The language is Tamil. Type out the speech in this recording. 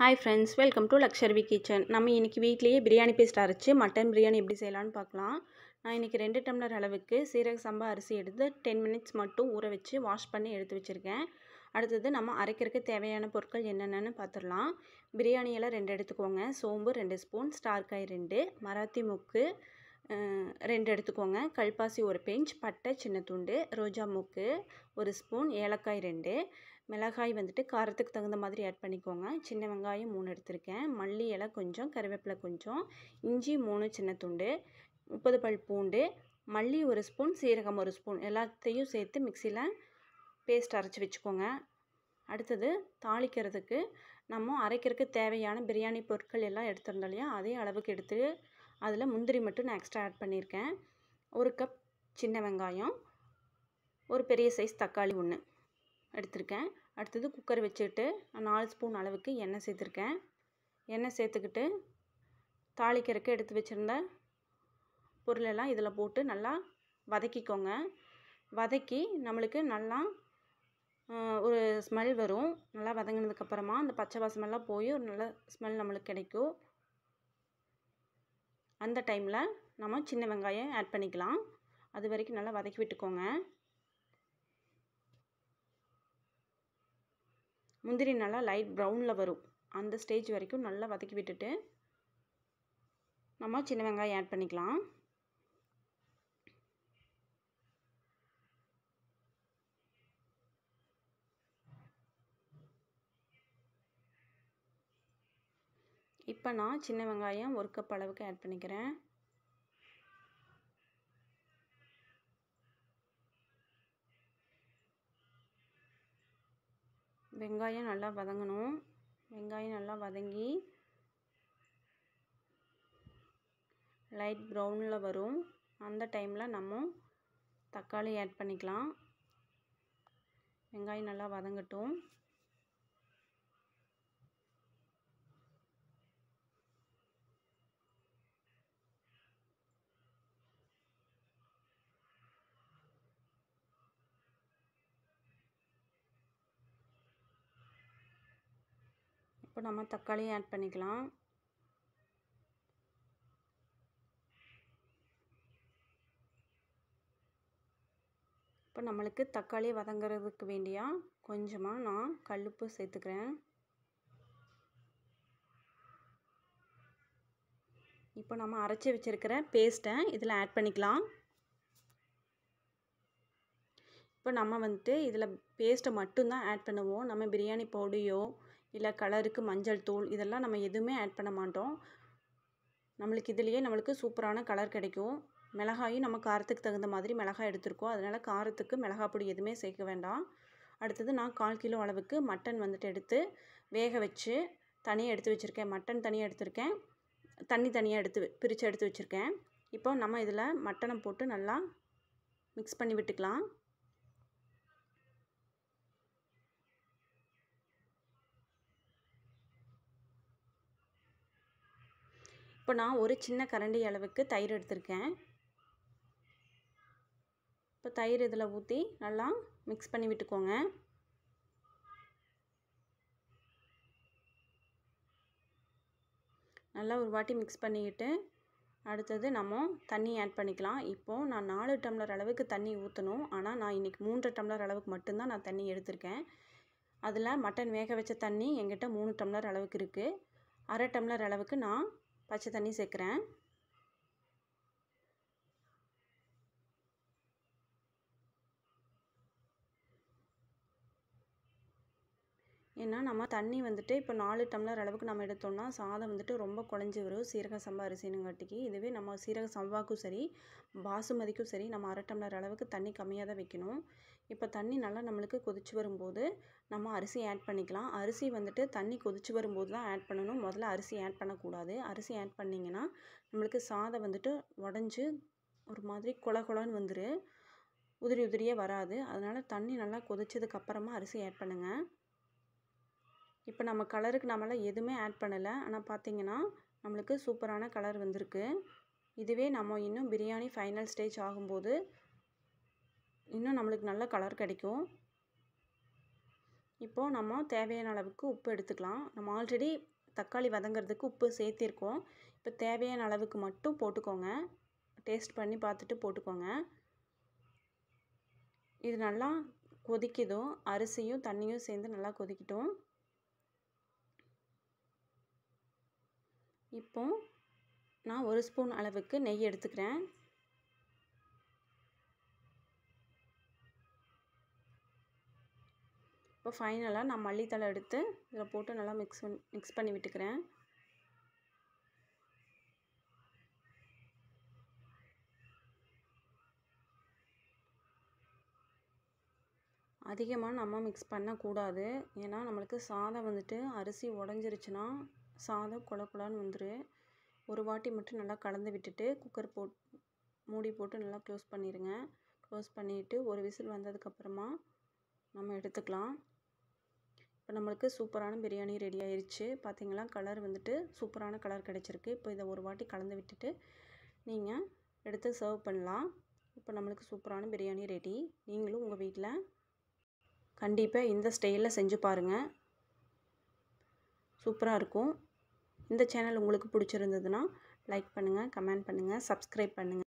ஹாய் ஃப்ரெண்ட்ஸ் வெல்கம் டு லக்ஷர்வி கிச்சன் நம்ம இன்றைக்கி வீட்லேயே பிரியாணி பேஸ்ட் அரைச்சி மட்டன் பிரியாணி எப்படி செய்யலான்னு பார்க்கலாம் நான் இன்றைக்கி ரெண்டு டம்ளர் அளவுக்கு சீரக சம்பா அரிசி எடுத்து டென் மினிட்ஸ் மட்டும் ஊற வச்சு வாஷ் பண்ணி எடுத்து வச்சுருக்கேன் அடுத்தது நம்ம அரைக்கிறதுக்கு தேவையான பொருட்கள் என்னென்னு பார்த்துடலாம் பிரியாணியெல்லாம் ரெண்டு எடுத்துக்கோங்க சோம்பு ரெண்டு ஸ்பூன் ஸ்டார்காய் ரெண்டு மராத்தி முக்கு ரெண்டு எடுத்துக்கோங்க கல்பாசி ஒரு பெஞ்ச் பட்டை சின்ன துண்டு ரோஜா மூக்கு ஒரு ஸ்பூன் ஏலக்காய் ரெண்டு மிளகாய் வந்துட்டு காரத்துக்கு தகுந்த மாதிரி ஆட் பண்ணிக்கோங்க சின்ன வெங்காயம் மூணு எடுத்திருக்கேன் மல்லி இலை கொஞ்சம் கருவேப்பிலை கொஞ்சம் இஞ்சி மூணு சின்ன துண்டு முப்பது பல் பூண்டு மல்லி ஒரு ஸ்பூன் சீரகம் ஒரு ஸ்பூன் எல்லாத்தையும் சேர்த்து மிக்சியில் பேஸ்ட் அரைச்சி வச்சுக்கோங்க அடுத்தது தாளிக்கிறதுக்கு நம்ம அரைக்கிறதுக்கு தேவையான பிரியாணி பொருட்கள் எல்லாம் எடுத்திருந்தோம் இல்லையா அதே அளவுக்கு எடுத்து அதில் முந்திரி மட்டும் நான் எக்ஸ்ட்ரா ஆட் பண்ணியிருக்கேன் ஒரு கப் சின்ன வெங்காயம் ஒரு பெரிய சைஸ் தக்காளி ஒன்று எடுத்திருக்கேன் அடுத்தது குக்கர் வச்சுட்டு நாலு ஸ்பூன் அளவுக்கு எண்ணெய் சேர்த்துருக்கேன் எண்ணெய் சேர்த்துக்கிட்டு தாளிக்கிறதுக்கு எடுத்து வச்சுருந்த பொருளெல்லாம் இதில் போட்டு நல்லா வதக்கிக்கோங்க வதக்கி நம்மளுக்கு நல்லா ஒரு ஸ்மெல் வரும் நல்லா வதங்கினதுக்கப்புறமா அந்த பச்சை வாசமெல்லாம் போய் ஒரு நல்ல ஸ்மெல் நம்மளுக்கு கிடைக்கும் அந்த டைமில் நம்ம சின்ன வெங்காயம் ஆட் பண்ணிக்கலாம் அது வரைக்கும் நல்லா வதக்கி விட்டுக்கோங்க முந்திரி நல்லா லைட் ப்ரௌனில் வரும் அந்த ஸ்டேஜ் வரைக்கும் நல்லா வதக்கி விட்டுட்டு நம்ம சின்ன வெங்காயம் ஆட் பண்ணிக்கலாம் இப்போ நான் சின்ன வெங்காயம் ஒரு கப் அளவுக்கு ஆட் பண்ணிக்கிறேன் வெங்காயம் நல்லா வதங்கணும் வெங்காயம் நல்லா வதங்கி லைட் ப்ரௌனில் வரும் அந்த டைமில் நம்ம தக்காளி ஆட் பண்ணிக்கலாம் வெங்காயம் நல்லா வதங்கட்டும் இப்போ நம்ம தக்காளி ஆட் பண்ணிக்கலாம் இப்போ நம்மளுக்கு தக்காளி வதங்குறதுக்கு வேண்டியா கொஞ்சமாக நான் கல்லுப்பு சேர்த்துக்கிறேன் இப்போ நம்ம அரைச்சி வச்சுருக்கிற பேஸ்ட்டை இதில் ஆட் பண்ணிக்கலாம் இப்போ நம்ம வந்துட்டு இதில் பேஸ்ட்டை மட்டும்தான் ஆட் பண்ணுவோம் நம்ம பிரியாணி பவுடையோ இல்லை கலருக்கு மஞ்சள் தூள் இதெல்லாம் நம்ம எதுவுமே ஆட் பண்ண மாட்டோம் நம்மளுக்கு இதுலேயே நம்மளுக்கு சூப்பரான கலர் கிடைக்கும் மிளகாயும் நம்ம காரத்துக்கு தகுந்த மாதிரி மிளகாய் எடுத்திருக்கோம் அதனால் காரத்துக்கு மிளகாய் பொடி எதுவுமே சேர்க்க வேண்டாம் அடுத்தது நான் கால் கிலோ அளவுக்கு மட்டன் வந்துட்டு எடுத்து வேக வச்சு தனியாக எடுத்து வச்சுருக்கேன் மட்டன் தனியாக எடுத்திருக்கேன் தண்ணி தனியாக எடுத்து பிரித்து எடுத்து வச்சுருக்கேன் இப்போ நம்ம இதில் மட்டனை போட்டு நல்லா மிக்ஸ் பண்ணி விட்டுக்கலாம் இப்போ நான் ஒரு சின்ன கரண்டி அளவுக்கு தயிர் எடுத்திருக்கேன் இப்போ தயிர் இதில் ஊற்றி நல்லா மிக்ஸ் பண்ணி விட்டுக்கோங்க நல்லா ஒரு வாட்டி மிக்ஸ் பண்ணிக்கிட்டு அடுத்தது நம்ம தண்ணி ஆட் பண்ணிக்கலாம் இப்போது நான் நாலு டம்ளர் அளவுக்கு தண்ணி ஊற்றணும் ஆனால் நான் இன்றைக்கி மூன்று டம்ளர் அளவுக்கு மட்டும்தான் நான் தண்ணி எடுத்திருக்கேன் அதில் மட்டன் வேக வச்ச தண்ணி எங்கிட்ட மூணு டம்ளர் அளவுக்கு இருக்குது அரை டம்ளர் அளவுக்கு நான் பச்சை தண்ணி சேர்க்குறேன் ஏன்னா நம்ம தண்ணி வந்துட்டு இப்போ நாலு டம்ளர் அளவுக்கு நம்ம எடுத்தோம்னா சாதம் வந்துட்டு ரொம்ப குழஞ்சி வரும் சீரக சம்பா அரிசினுங்காட்டிக்கு இதுவே நம்ம சீரக சம்பாவுக்கும் சரி பாசுமதிக்கும் சரி நம்ம அரை டம்ளர் அளவுக்கு தண்ணி கம்மியாக தான் வைக்கணும் இப்போ தண்ணி நல்லா நம்மளுக்கு கொதிச்சு வரும்போது நம்ம அரிசி ஆட் பண்ணிக்கலாம் அரிசி வந்துட்டு தண்ணி கொதிச்சு வரும்போது தான் ஆட் பண்ணணும் முதல்ல அரிசி ஆட் பண்ணக்கூடாது அரிசி ஆட் பண்ணிங்கன்னா நம்மளுக்கு சாதம் வந்துட்டு உடஞ்சி ஒரு மாதிரி குள குளன்னு வந்துடும் உதிரி உதிரியே வராது அதனால் தண்ணி நல்லா கொதிச்சதுக்கப்புறமா அரிசி ஆட் பண்ணுங்கள் இப்போ நம்ம கலருக்கு நம்மளால் எதுவுமே ஆட் பண்ணலை ஆனால் பார்த்திங்கன்னா நம்மளுக்கு சூப்பரான கலர் வந்திருக்கு இதுவே நம்ம இன்னும் பிரியாணி ஃபைனல் ஸ்டேஜ் ஆகும்போது இன்னும் நம்மளுக்கு நல்ல கலர் கிடைக்கும் இப்போது நம்ம தேவையான அளவுக்கு உப்பு எடுத்துக்கலாம் நம்ம ஆல்ரெடி தக்காளி வதங்கிறதுக்கு உப்பு சேர்த்திருக்கோம் இப்போ தேவையான அளவுக்கு மட்டும் போட்டுக்கோங்க டேஸ்ட் பண்ணி பார்த்துட்டு போட்டுக்கோங்க இது நல்லா கொதிக்குதும் அரிசியும் தண்ணியும் சேர்ந்து நல்லா கொதிக்கட்டும் இப்போ நான் ஒரு ஸ்பூன் அளவுக்கு நெய் எடுத்துக்கிறேன் இப்போ ஃபைனலாக நான் மல்லித்தலை எடுத்து இதில் போட்டு நல்லா மிக்ஸ் மிக்ஸ் பண்ணி விட்டுக்கிறேன் அதிகமாக நம்ம மிக்ஸ் பண்ணக்கூடாது ஏன்னா நம்மளுக்கு சாதம் வந்துட்டு அரிசி உடஞ்சிருச்சுன்னா சாதம் கொல கொலான்னு வந்துடும் ஒரு வாட்டி மட்டும் நல்லா கலந்து விட்டுட்டு குக்கர் போட் மூடி போட்டு நல்லா க்ளோஸ் பண்ணிடுங்க க்ளோஸ் பண்ணிவிட்டு ஒரு விசில் வந்ததுக்கப்புறமா நம்ம எடுத்துக்கலாம் இப்போ நம்மளுக்கு சூப்பரான பிரியாணி ரெடி ஆயிடுச்சு பார்த்திங்களா கலர் வந்துட்டு சூப்பரான கலர் கிடச்சிருக்கு இப்போ இதை ஒரு வாட்டி கலந்து விட்டுட்டு நீங்கள் எடுத்து சர்வ் பண்ணலாம் இப்போ நம்மளுக்கு சூப்பரான பிரியாணி ரெடி நீங்களும் உங்கள் வீட்டில் கண்டிப்பாக இந்த ஸ்டைலில் செஞ்சு பாருங்கள் சூப்பராக இருக்கும் இந்த சேனல் உங்களுக்கு பிடிச்சிருந்ததுன்னா லைக் பண்ணுங்கள் கமெண்ட் பண்ணுங்கள் சப்ஸ்கிரைப் பண்ணுங்கள்